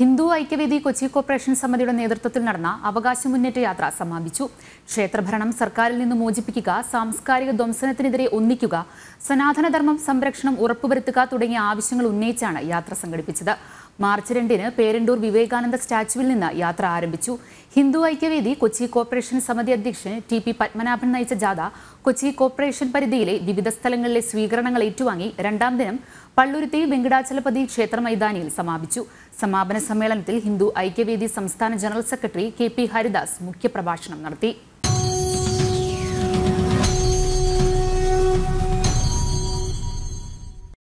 Hindu Aikyavedi Kochi corporation സമിതിയുടെ നേതൃത്വത്തിൽ നടന്ന അവകാശ മുന്നേറ്റ യാത്ര സമാപിച്ചു ക്ഷേത്രഭരണം സർക്കാരിൽ നിന്ന് മോചിപ്പിക്കുക സാംസ്കാരിക ധ്വംസനത്തിനെതിരെ ഒന്നിക്കുക സനാതനധർമ്മം സംരക്ഷണം ഉറപ്പുവരുത്തുക തുടങ്ങിയ ആവശ്യങ്ങൾ ഉന്നയിച്ചാണ് യാത്ര സംഘടിപ്പിച്ചത് മാർച്ച് രണ്ടിന് പേരണ്ടൂർ വിവേകാനന്ദ സ്റ്റാച്യുവിൽ നിന്ന് യാത്ര ആരംഭിച്ചു ഹിന്ദു ഐക്യവേദി കൊച്ചി കോർപ്പറേഷൻ സമിതി അധ്യക്ഷൻ ടി പി പത്മനാഭൻ നയിച്ച ജാഥ കൊച്ചി കോർപ്പറേഷൻ പരിധിയിലെ വിവിധ സ്ഥലങ്ങളിലെ സ്വീകരണങ്ങൾ ഏറ്റുവാങ്ങി രണ്ടാം ദിനം പള്ളുരുത്തി വെങ്കടാചലപതി ക്ഷേത്ര മൈതാനിയിൽ സമാപിച്ചു സമാപന സമ്മേളനത്തിൽ ഹിന്ദു ഐക്യവേദി സംസ്ഥാന general secretary K P Haridas മുഖ്യപ്രഭാഷണം നടത്തി